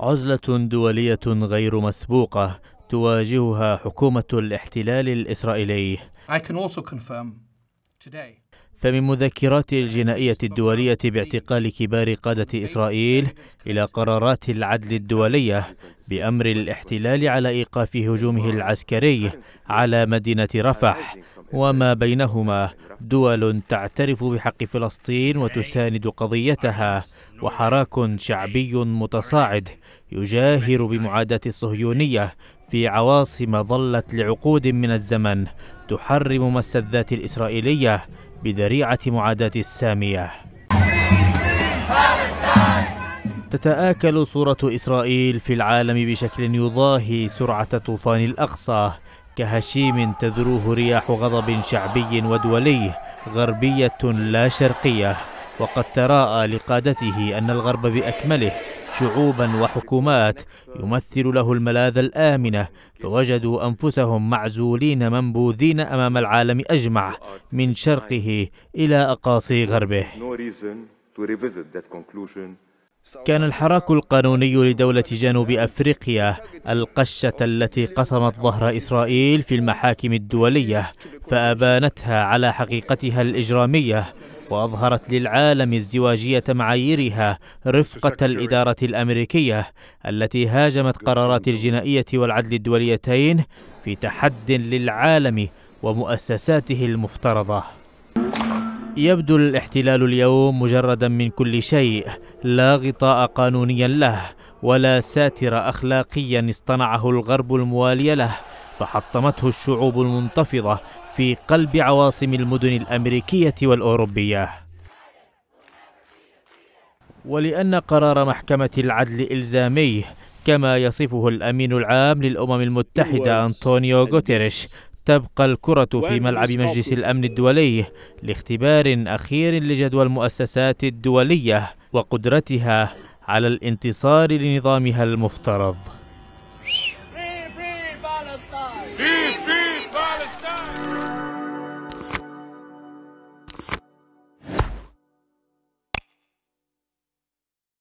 عزلة دولية غير مسبوقة تواجهها حكومة الاحتلال الإسرائيلي. فمن مذكرات الجنائية الدولية باعتقال كبار قادة إسرائيل إلى قرارات العدل الدولية بأمر الاحتلال على إيقاف هجومه العسكري على مدينة رفح وما بينهما دول تعترف بحق فلسطين وتساند قضيتها وحراك شعبي متصاعد يجاهر بمعاداة الصهيونية في عواصم ظلت لعقود من الزمن تحرم مس الذات الإسرائيلية بذريعة معاداة السامية فلسطين تتآكل صورة إسرائيل في العالم بشكل يضاهي سرعة طوفان الأقصى كهشيم تذروه رياح غضب شعبي ودولي غربية لا شرقية وقد تراءى لقادته أن الغرب بأكمله شعوبا وحكومات يمثل له الملاذ الآمنة فوجدوا أنفسهم معزولين منبوذين أمام العالم أجمع من شرقه إلى أقاصي غربه كان الحراك القانوني لدولة جنوب أفريقيا القشة التي قصمت ظهر إسرائيل في المحاكم الدولية فأبانتها على حقيقتها الإجرامية وأظهرت للعالم ازدواجية معاييرها رفقة الإدارة الأمريكية التي هاجمت قرارات الجنائية والعدل الدوليتين في تحد للعالم ومؤسساته المفترضة يبدو الاحتلال اليوم مجردا من كل شيء لا غطاء قانونيا له ولا ساتر اخلاقيا اصطنعه الغرب الموالي له فحطمته الشعوب المنتفضه في قلب عواصم المدن الامريكيه والاوروبيه ولان قرار محكمه العدل الزامي كما يصفه الامين العام للامم المتحده انطونيو غوتيريش تبقى الكرة في ملعب مجلس الأمن الدولي لاختبار أخير لجدوى المؤسسات الدولية وقدرتها على الانتصار لنظامها المفترض